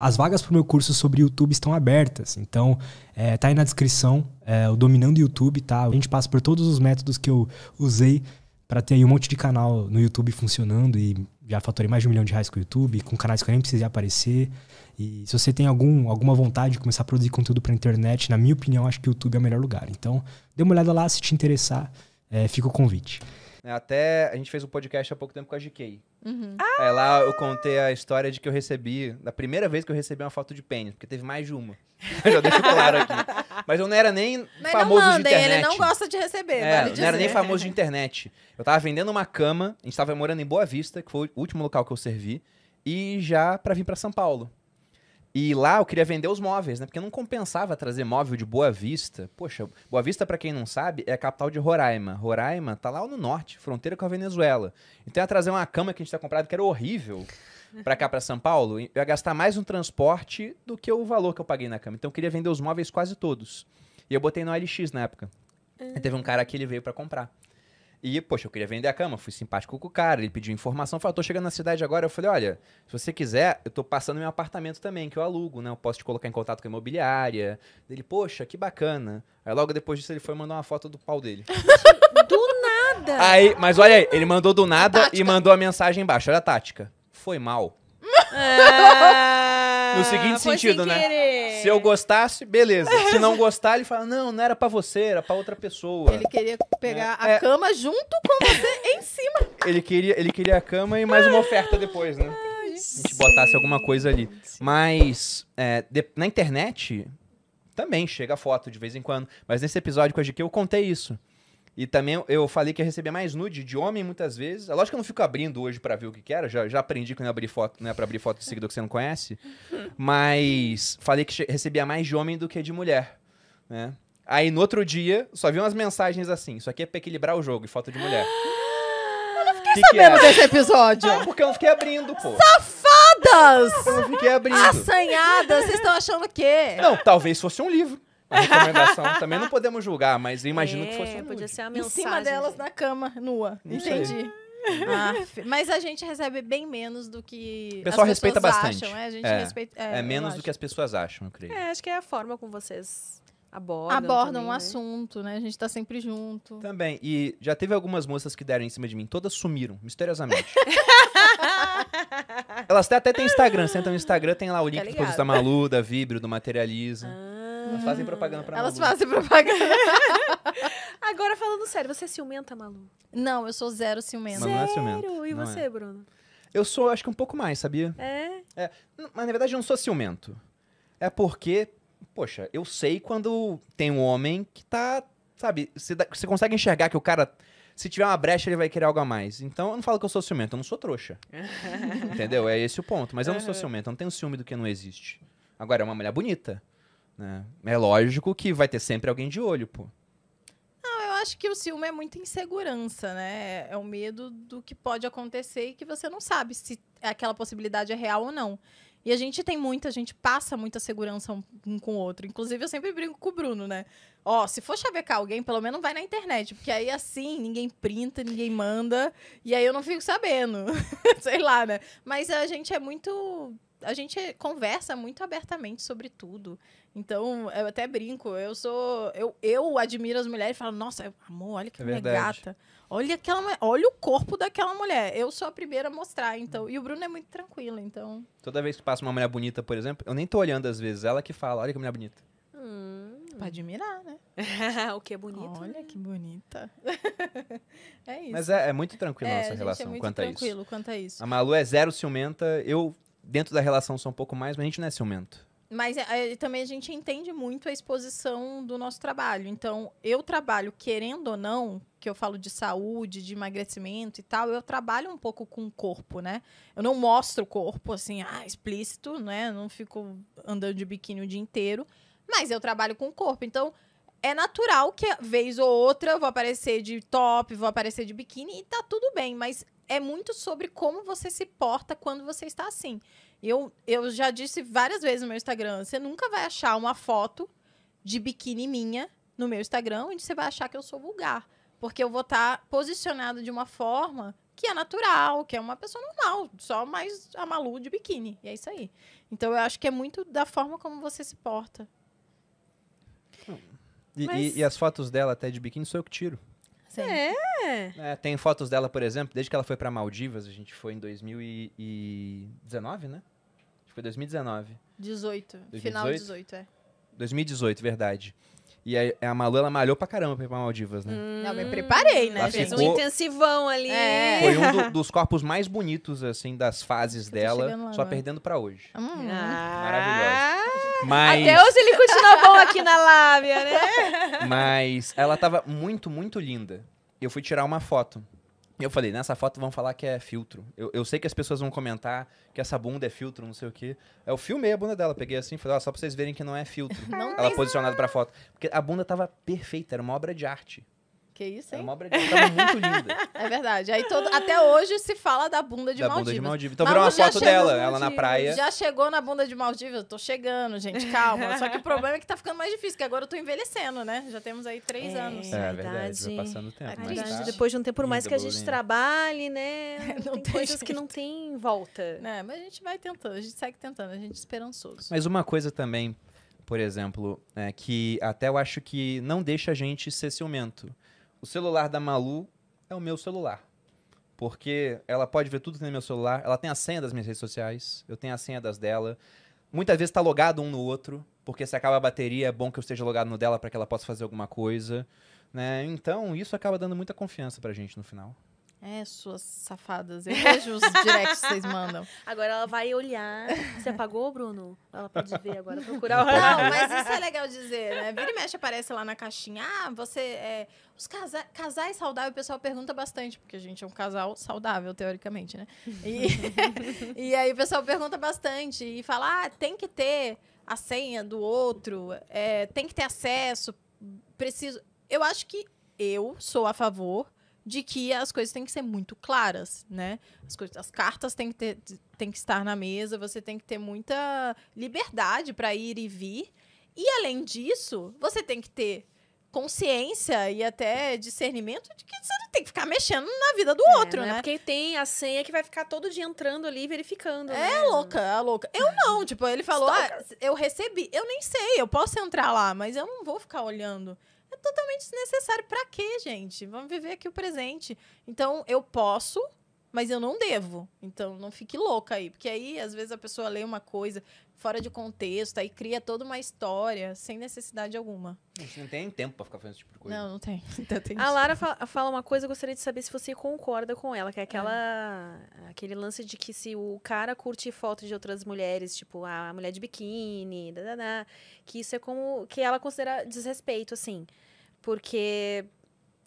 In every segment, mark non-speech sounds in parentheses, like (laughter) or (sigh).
As vagas para o meu curso sobre YouTube estão abertas, então é, tá aí na descrição é, o Dominando YouTube, tá? A gente passa por todos os métodos que eu usei para ter aí um monte de canal no YouTube funcionando e já faturei mais de um milhão de reais com o YouTube, com canais que eu nem precisei aparecer. E se você tem algum, alguma vontade de começar a produzir conteúdo para internet, na minha opinião, acho que o YouTube é o melhor lugar. Então, dê uma olhada lá se te interessar, é, fica o convite. É, até a gente fez um podcast há pouco tempo com a GK, Uhum. Ah! É, Aí lá eu contei a história de que eu recebi, da primeira vez que eu recebi uma foto de pênis, porque teve mais de uma. (laughs) já deixo claro aqui. Mas eu não era nem Mas famoso não de internet. ele não gosta de receber, é, vale Não era nem famoso de internet. Eu tava vendendo uma cama, a gente tava morando em Boa Vista, que foi o último local que eu servi, e já para vir para São Paulo. E lá eu queria vender os móveis, né? Porque não compensava trazer móvel de Boa Vista. Poxa, Boa Vista, para quem não sabe, é a capital de Roraima. Roraima tá lá no norte, fronteira com a Venezuela. Então ia trazer uma cama que a gente tinha comprado que era horrível para cá, para São Paulo. Eu ia gastar mais no transporte do que o valor que eu paguei na cama. Então eu queria vender os móveis quase todos. E eu botei no LX na época. Uhum. Teve um cara que ele veio para comprar. E, poxa, eu queria vender a cama, fui simpático com o cara, ele pediu informação, falou, tô chegando na cidade agora, eu falei, olha, se você quiser, eu tô passando meu apartamento também, que eu alugo, né, eu posso te colocar em contato com a imobiliária. Ele, poxa, que bacana. Aí logo depois disso ele foi mandar uma foto do pau dele. (laughs) do nada! Aí, mas olha aí, ele mandou do nada e mandou a mensagem embaixo, olha a tática. Foi mal. (laughs) Ah, no seguinte sentido, né? Querer. Se eu gostasse, beleza. Se não (laughs) gostar, ele fala: não, não era pra você, era pra outra pessoa. Ele queria pegar é. a é. cama junto com você (laughs) em cima. Ele queria, ele queria a cama e mais uma oferta depois, né? Ai, a gente botasse alguma coisa ali. Mas é, de, na internet também chega foto de vez em quando. Mas nesse episódio com a GQ eu contei isso. E também eu falei que ia receber mais nude de homem muitas vezes. É lógico que eu não fico abrindo hoje para ver o que, quero era. Já, já aprendi que não é, abrir foto, não é pra abrir foto de seguidor que você não conhece. (laughs) Mas falei que recebia mais de homem do que de mulher, né? Aí no outro dia, só vi umas mensagens assim. Isso aqui é pra equilibrar o jogo e foto de mulher. (gasps) Eu não fiquei que sabendo que é? desse episódio. Não, porque eu não fiquei abrindo, pô. Safadas! Eu não fiquei abrindo. Assanhadas, vocês estão achando o quê? Não, talvez fosse um livro a recomendação. (laughs) Também não podemos julgar, mas eu imagino é, que fosse um é, podia ser a mensagem. Em cima delas, na cama, nua. Não Entendi. Sei. Ah, mas a gente recebe bem menos do que. O pessoal as respeita bastante. Acham, é? A gente é, respeita, é, é menos do que as pessoas acham, eu creio. É, acho que é a forma como vocês abordam. Abordam também, um né? assunto, né? A gente tá sempre junto. Também. E já teve algumas moças que deram em cima de mim, todas sumiram, misteriosamente. (laughs) Elas até, até têm Instagram. Você entra no Instagram, tem lá o link tá dos da Malu, da Vibro, do Materializa. Ah. Elas fazem propaganda pra Elas fazem propaganda. (laughs) Agora, falando sério, você é ciumenta, Malu? Não, eu sou zero ciumenta. Malu não é ciumenta. E não você, é. Bruno? Eu sou, acho que um pouco mais, sabia? É? é. Mas, na verdade, eu não sou ciumento. É porque, poxa, eu sei quando tem um homem que tá, sabe, você consegue enxergar que o cara se tiver uma brecha, ele vai querer algo a mais. Então, eu não falo que eu sou ciumento, eu não sou trouxa. (laughs) Entendeu? É esse o ponto. Mas eu não sou ciumento, eu não tenho ciúme do que não existe. Agora, é uma mulher bonita. Né? É lógico que vai ter sempre alguém de olho, pô. Não, eu acho que o ciúme é muita insegurança, né? É o medo do que pode acontecer e que você não sabe se aquela possibilidade é real ou não. E a gente tem muita, a gente passa muita segurança um com o outro. Inclusive, eu sempre brinco com o Bruno, né? Ó, se for chavecar alguém, pelo menos vai na internet. Porque aí, assim, ninguém printa, ninguém manda. E aí eu não fico sabendo. (laughs) Sei lá, né? Mas a gente é muito a gente conversa muito abertamente sobre tudo. Então, eu até brinco, eu sou. Eu, eu admiro as mulheres e falo, nossa, amor, olha que é mulher gata. Olha, aquela, olha o corpo daquela mulher. Eu sou a primeira a mostrar, então. E o Bruno é muito tranquilo, então. Toda vez que passa uma mulher bonita, por exemplo, eu nem tô olhando às vezes, ela que fala, olha que mulher bonita. Hum. Pra admirar, né? (laughs) o que é bonito. Olha né? que bonita. (laughs) é isso. Mas é, é muito tranquilo é, a nossa a é relação é quanto tranquilo a isso. Quanto a isso. A Malu é zero ciumenta, eu dentro da relação são um pouco mais, mas a gente não é ciumento. Mas é, é também a gente entende muito a exposição do nosso trabalho. Então, eu trabalho, querendo ou não, que eu falo de saúde, de emagrecimento e tal, eu trabalho um pouco com o corpo, né? Eu não mostro o corpo assim, ah, explícito, né? Eu não fico andando de biquíni o dia inteiro, mas eu trabalho com o corpo. Então, é natural que vez ou outra eu vou aparecer de top, vou aparecer de biquíni e tá tudo bem, mas é muito sobre como você se porta quando você está assim. Eu, eu já disse várias vezes no meu Instagram, você nunca vai achar uma foto de biquíni minha no meu Instagram onde você vai achar que eu sou vulgar, porque eu vou estar tá posicionado posicionada de uma forma que é natural, que é uma pessoa normal, só mais a Malu de biquíni, e é isso aí. Então eu acho que é muito da forma como você se porta. Hum. E, Mas... e, e as fotos dela até de biquíni sou eu que tiro. Sim. É. é. Tem fotos dela, por exemplo, desde que ela foi para Maldivas, a gente foi em 2019, né? Foi 2019. 18. 2018? Final de 18, é. 2018, verdade. E a, a Malu, ela malhou pra caramba pra ir pra Maldivas, né? Hum. não, me preparei, né? Ela Fez ficou... um intensivão ali. É. Foi um do, dos corpos mais bonitos, assim, das fases dela. só agora. perdendo pra hoje. Hum. Ah. Maravilhosa. Mas... Até hoje ele continua bom aqui na lábia, né? Mas ela tava muito, muito linda. Eu fui tirar uma foto. Eu falei, nessa foto vão falar que é filtro. Eu, eu sei que as pessoas vão comentar que essa bunda é filtro, não sei o quê. Eu filmei a bunda dela, peguei assim falei, ó, só pra vocês verem que não é filtro. Não ela posicionada pra foto. Porque a bunda tava perfeita, era uma obra de arte. Que isso, é hein? É uma obra de arte tá muito linda. (laughs) É verdade. Aí todo, até hoje se fala da bunda de da Maldivas. Da bunda de Maldivas. Então virou uma foto dela, ela na praia. Já chegou na bunda de Maldivas? Tô chegando, gente, calma. Só que o (laughs) problema é que tá ficando mais difícil, que agora eu tô envelhecendo, né? Já temos aí três é, anos. É, verdade, vai passando o tempo. É Tá Depois de um tempo, por mais que a gente trabalhe, né? (laughs) É, não tem, tem coisas jeito. que não tem volta. É, mas a gente vai tentando, a gente segue tentando, a gente é esperançoso. Mas uma coisa também, por exemplo, é que até eu acho que não deixa a gente ser ciumento o celular da Malu é o meu celular. Porque ela pode ver tudo que tem no meu celular, ela tem a senha das minhas redes sociais, eu tenho a senha das dela. Muitas vezes está logado um no outro, porque se acaba a bateria, é bom que eu esteja logado no dela para que ela possa fazer alguma coisa. Né? Então, isso acaba dando muita confiança para a gente no final. É, suas safadas. Eu (laughs) vejo os directs que vocês mandam. Agora ela vai olhar. Você apagou, Bruno? Ela pode ver agora, procurar o Não, mas isso é legal dizer, né? Vira e mexe aparece lá na caixinha. Ah, você. É, os casa casais saudáveis, o pessoal pergunta bastante, porque a gente é um casal saudável, teoricamente, né? E, (laughs) e aí o pessoal pergunta bastante e fala: ah, tem que ter a senha do outro, é, tem que ter acesso, preciso. Eu acho que eu sou a favor de que as coisas têm que ser muito claras, né? As, coisas, as cartas têm que, ter, têm que estar na mesa, você tem que ter muita liberdade para ir e vir. E além disso, você tem que ter consciência e até discernimento de que você não tem que ficar mexendo na vida do é, outro, né? né? Porque tem a senha que vai ficar todo dia entrando ali verificando. É né? louca, é louca. Eu é. não, tipo, ele falou, ah, eu recebi, eu nem sei, eu posso entrar lá, mas eu não vou ficar olhando é totalmente desnecessário. Para quê, gente? Vamos viver aqui o presente. Então, eu posso mas eu não devo. Então não fique louca aí, porque aí às vezes a pessoa lê uma coisa fora de contexto, aí cria toda uma história sem necessidade alguma. Você não tem tempo para ficar fazendo esse tipo de coisa. Não, não tem. (laughs) Então, tem a Lara fa fala uma coisa, eu gostaria de saber se você concorda com ela, que é aquela é. aquele lance de que se o cara curte fotos de outras mulheres, tipo a mulher de biquíni, que isso é como que ela considera desrespeito assim, porque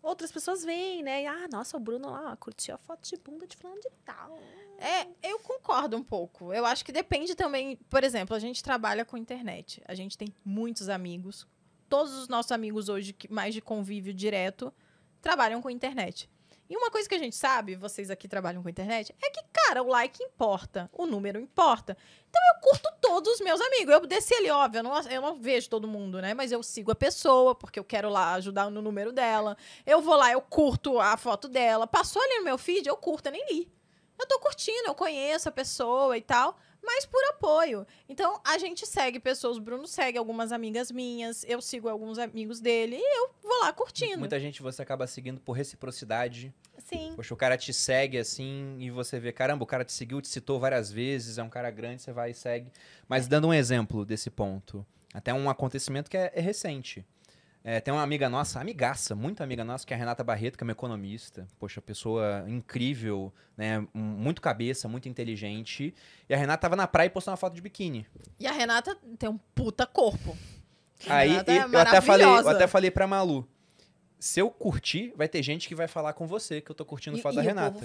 outras pessoas veem, né? Ah, nossa, o Bruno lá curtiu a foto de bunda de fulano de tal. É, eu concordo um pouco. Eu acho que depende também. Por exemplo, a gente trabalha com internet. A gente tem muitos amigos. Todos os nossos amigos hoje, mais de convívio direto, trabalham com internet. E uma coisa que a gente sabe, vocês aqui trabalham com internet, é que, cara, o like importa, o número importa. Então eu curto todos os meus amigos. Eu desci ali, óbvio, eu não, eu não vejo todo mundo, né? Mas eu sigo a pessoa, porque eu quero lá ajudar no número dela. Eu vou lá, eu curto a foto dela. Passou ali no meu feed, eu curto, eu nem li. Eu tô curtindo, eu conheço a pessoa e tal mas por apoio. Então, a gente segue pessoas, o Bruno segue algumas amigas minhas, eu sigo alguns amigos dele, e eu lá curtindo. Muita gente você acaba seguindo por reciprocidade. Sim. Poxa, o cara te segue assim e você vê, caramba, o cara te seguiu, te citou várias vezes, é um cara grande, você vai e segue. Mas dando um exemplo desse ponto, até um acontecimento que é, é recente. É, tem uma amiga nossa, amigaça, muito amiga nossa, que é a Renata Barreto, que é uma economista. Poxa, pessoa incrível, né? Muito cabeça, muito inteligente. E a Renata tava na praia e postou uma foto de biquíni. E a Renata tem um puta corpo aí eu, é eu até falei, eu até falei pra Malu. Se eu curtir, vai ter gente que vai falar com você que eu tô curtindo foto da Renata.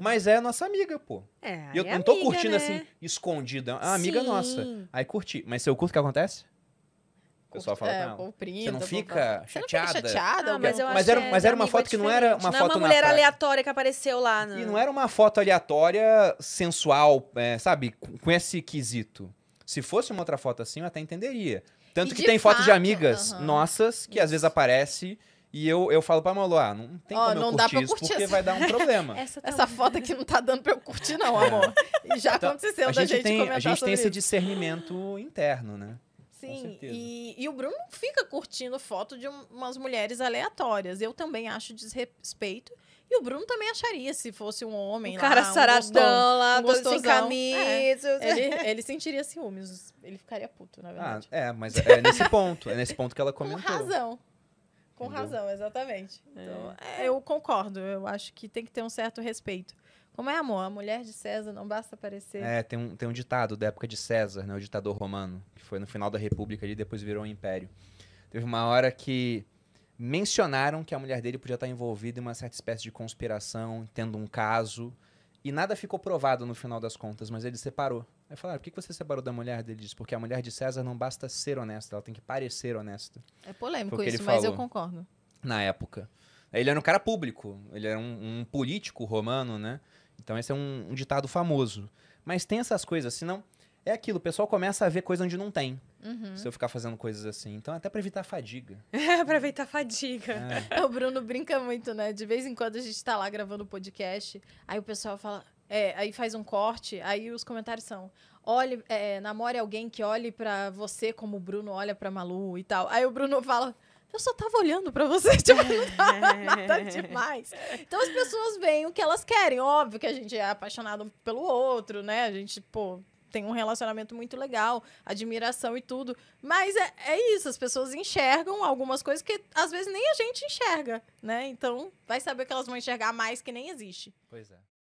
Mas é a nossa amiga, pô. É, e eu é não tô amiga, curtindo né? assim, escondida. É uma amiga Sim. nossa. Aí curti. Mas se eu curto, o que acontece? O pessoal fala é, ela. você não fica pra... chateada? não fica chateada? Ah, mas, mas, era, mas era uma é foto que não era uma não foto... Não é uma mulher aleatória que apareceu lá. E né? não era uma foto aleatória sensual, é, sabe? Com esse quesito. Se fosse uma outra foto assim, eu até entenderia. Tanto e que tem fato, foto de amigas uh -huh. nossas que isso. às vezes aparece. E eu, eu falo pra Malu, ah, não tem oh, como não eu curtir, curtir porque essa... vai dar um (laughs) problema. essa, tá essa foto aqui não tá dando pra eu curtir, não, é. amor. E já então, aconteceu a gente da gente tem, comentar A gente tem esse discernimento interno, né? Sim, e, e o Bruno não fica curtindo foto de umas mulheres aleatórias. Eu também acho desrespeito. E o Bruno também acharia se fosse um homem lá. cara saradão lá, um todo sem é, camisa. É. Ele, (laughs) ele, sentiria ciúmes. Ele ficaria puto, na ah, verdade. Ah, é, mas é nesse ponto. É nesse ponto que ela comentou. Com razão. Com Entendeu? razão, exatamente. É. Então, é, eu concordo. Eu acho que tem que ter um certo respeito. Como é amor? A mulher de César não basta aparecer. É, tem um, tem um ditado da época de César, né? O ditador romano, que foi no final da República e depois virou um império. Teve uma hora que mencionaram que a mulher dele podia estar envolvida em uma certa espécie de conspiração, tendo um caso. E nada ficou provado no final das contas, mas ele separou. Aí falaram, ah, por que você separou da mulher dele? Diz, porque a mulher de César não basta ser honesta, ela tem que parecer honesta. É polêmico isso, mas eu concordo. Na época. Ele era um cara público, ele era um, um político romano, né? Então esse é um, um ditado famoso. Mas tem essas coisas, senão é aquilo, o pessoal começa a ver coisa onde não tem. Uhum. Se eu ficar fazendo coisas assim. Então, até para evitar a fadiga. É, (laughs) para evitar a fadiga. É. (laughs) O Bruno brinca muito, né? De vez em quando a gente tá lá gravando o podcast, aí o pessoal fala. É, aí faz um corte, aí os comentários são: olhe, é, namore alguém que olhe para você como o Bruno olha para Malu e tal. Aí o Bruno fala. Eu só tava olhando para você, (laughs) tipo, não tava nada demais. Então as pessoas veem o que elas querem. Óbvio que a gente é apaixonado pelo outro, né? A gente, pô, tem um relacionamento muito legal, admiração e tudo. Mas é, é isso, as pessoas enxergam algumas coisas que às vezes nem a gente enxerga, né? Então vai saber que elas vão enxergar mais que nem existe. Pois é.